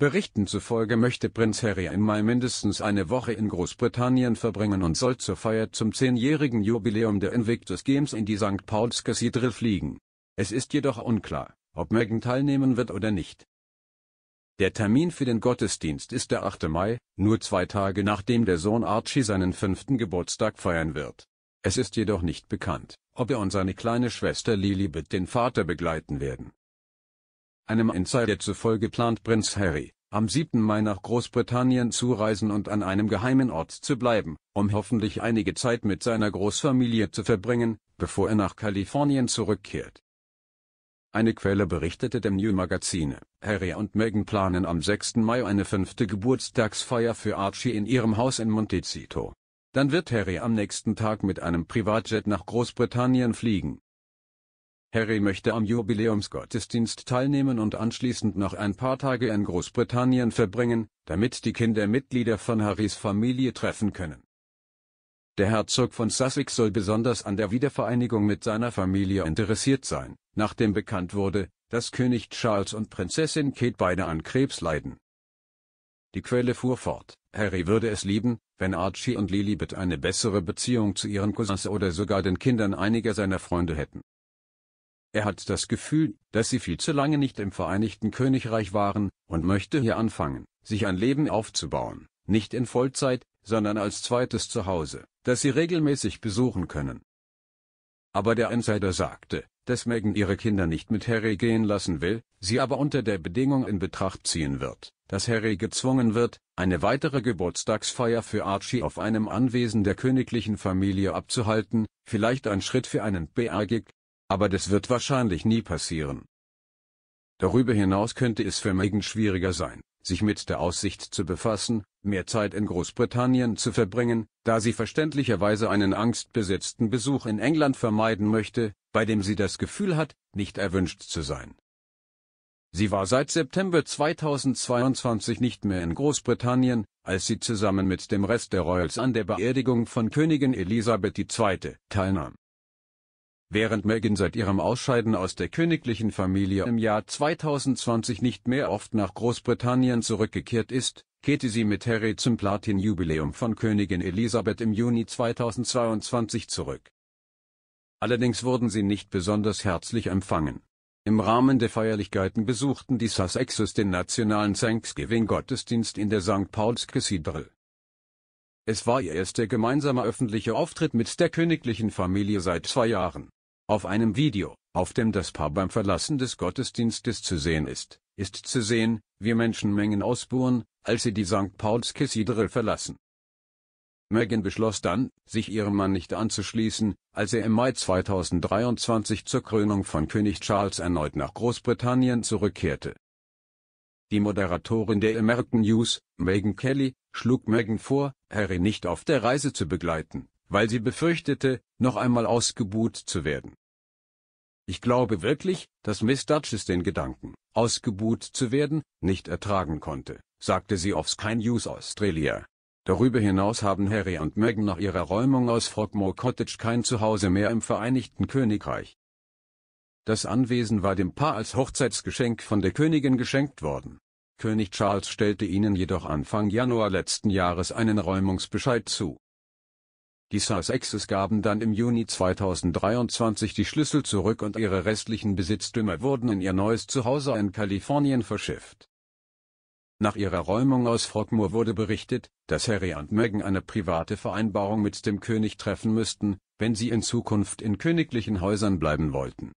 Berichten zufolge möchte Prinz Harry im Mai mindestens eine Woche in Großbritannien verbringen und soll zur Feier zum zehnjährigen Jubiläum der Invictus Games in die St. Paul's Cathedral fliegen. Es ist jedoch unklar, ob Meghan teilnehmen wird oder nicht. Der Termin für den Gottesdienst ist der 8. Mai, nur zwei Tage nachdem der Sohn Archie seinen fünften Geburtstag feiern wird. Es ist jedoch nicht bekannt, ob er und seine kleine Schwester Lilibet den Vater begleiten werden. Einem Insider zufolge plant Prinz Harry, am 7. Mai nach Großbritannien zu reisen und an einem geheimen Ort zu bleiben, um hoffentlich einige Zeit mit seiner Großfamilie zu verbringen, bevor er nach Kalifornien zurückkehrt. Eine Quelle berichtete dem New Magazine, Harry und Meghan planen am 6. Mai eine fünfte Geburtstagsfeier für Archie in ihrem Haus in Montecito. Dann wird Harry am nächsten Tag mit einem Privatjet nach Großbritannien fliegen, Harry möchte am Jubiläumsgottesdienst teilnehmen und anschließend noch ein paar Tage in Großbritannien verbringen, damit die Kinder Mitglieder von Harrys Familie treffen können. Der Herzog von Sussex soll besonders an der Wiedervereinigung mit seiner Familie interessiert sein, nachdem bekannt wurde, dass König Charles und Prinzessin Kate beide an Krebs leiden. Die Quelle fuhr fort, Harry würde es lieben, wenn Archie und Lilibet eine bessere Beziehung zu ihren Cousins oder sogar den Kindern einiger seiner Freunde hätten. Er hat das Gefühl, dass sie viel zu lange nicht im Vereinigten Königreich waren, und möchte hier anfangen, sich ein Leben aufzubauen, nicht in Vollzeit, sondern als zweites Zuhause, das sie regelmäßig besuchen können. Aber der Insider sagte, dass Megan ihre Kinder nicht mit Harry gehen lassen will, sie aber unter der Bedingung in Betracht ziehen wird, dass Harry gezwungen wird, eine weitere Geburtstagsfeier für Archie auf einem Anwesen der königlichen Familie abzuhalten, vielleicht ein Schritt für einen BA-Gig, aber das wird wahrscheinlich nie passieren. Darüber hinaus könnte es für Megan schwieriger sein, sich mit der Aussicht zu befassen, mehr Zeit in Großbritannien zu verbringen, da sie verständlicherweise einen angstbesetzten Besuch in England vermeiden möchte, bei dem sie das Gefühl hat, nicht erwünscht zu sein. Sie war seit September 2022 nicht mehr in Großbritannien, als sie zusammen mit dem Rest der Royals an der Beerdigung von Königin Elisabeth II. teilnahm. Während Meghan seit ihrem Ausscheiden aus der königlichen Familie im Jahr 2020 nicht mehr oft nach Großbritannien zurückgekehrt ist, kehrte sie mit Harry zum Platin-Jubiläum von Königin Elisabeth im Juni 2022 zurück. Allerdings wurden sie nicht besonders herzlich empfangen. Im Rahmen der Feierlichkeiten besuchten die Sussexes den nationalen Thanksgiving-Gottesdienst in der St. Paul's Cathedral. Es war ihr erster gemeinsamer öffentlicher Auftritt mit der königlichen Familie seit zwei Jahren. Auf einem Video, auf dem das Paar beim Verlassen des Gottesdienstes zu sehen ist, ist zu sehen, wie Menschenmengen ausbuhen, als sie die St. Paul's Paulskirche verlassen. Meghan beschloss dann, sich ihrem Mann nicht anzuschließen, als er im Mai 2023 zur Krönung von König Charles erneut nach Großbritannien zurückkehrte. Die Moderatorin der American News, Meghan Kelly, schlug Meghan vor, Harry nicht auf der Reise zu begleiten, weil sie befürchtete, noch einmal ausgebuht zu werden. Ich glaube wirklich, dass Miss Duchess den Gedanken, ausgebuht zu werden, nicht ertragen konnte, sagte sie auf Sky News Australia. Darüber hinaus haben Harry und Meghan nach ihrer Räumung aus Frogmore Cottage kein Zuhause mehr im Vereinigten Königreich. Das Anwesen war dem Paar als Hochzeitsgeschenk von der Königin geschenkt worden. König Charles stellte ihnen jedoch Anfang Januar letzten Jahres einen Räumungsbescheid zu. Die Sussexes gaben dann im Juni 2023 die Schlüssel zurück und ihre restlichen Besitztümer wurden in ihr neues Zuhause in Kalifornien verschifft. Nach ihrer Räumung aus Frogmore wurde berichtet, dass Harry und Meghan eine private Vereinbarung mit dem König treffen müssten, wenn sie in Zukunft in königlichen Häusern bleiben wollten